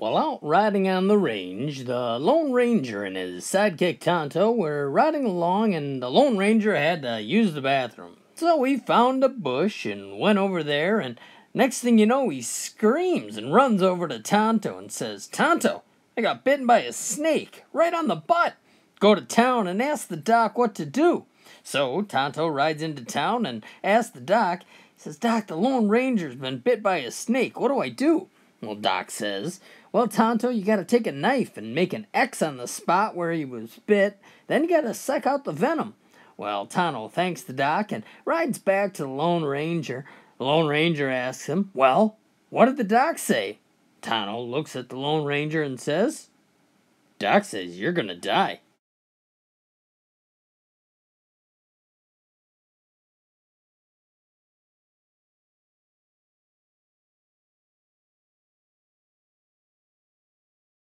While out riding on the range, the Lone Ranger and his sidekick Tonto were riding along, and the Lone Ranger had to use the bathroom. So he found a bush and went over there, and next thing you know, he screams and runs over to Tonto and says, Tonto, I got bitten by a snake right on the butt. Go to town and ask the doc what to do. So Tonto rides into town and asks the doc, he says, Doc, the Lone Ranger's been bit by a snake. What do I do? Well, Doc says. Well, Tonto, you gotta take a knife and make an X on the spot where he was bit, then you gotta suck out the venom. Well, Tonto thanks the Doc and rides back to the Lone Ranger. The Lone Ranger asks him, Well, what did the Doc say? Tonto looks at the Lone Ranger and says, Doc says you're gonna die.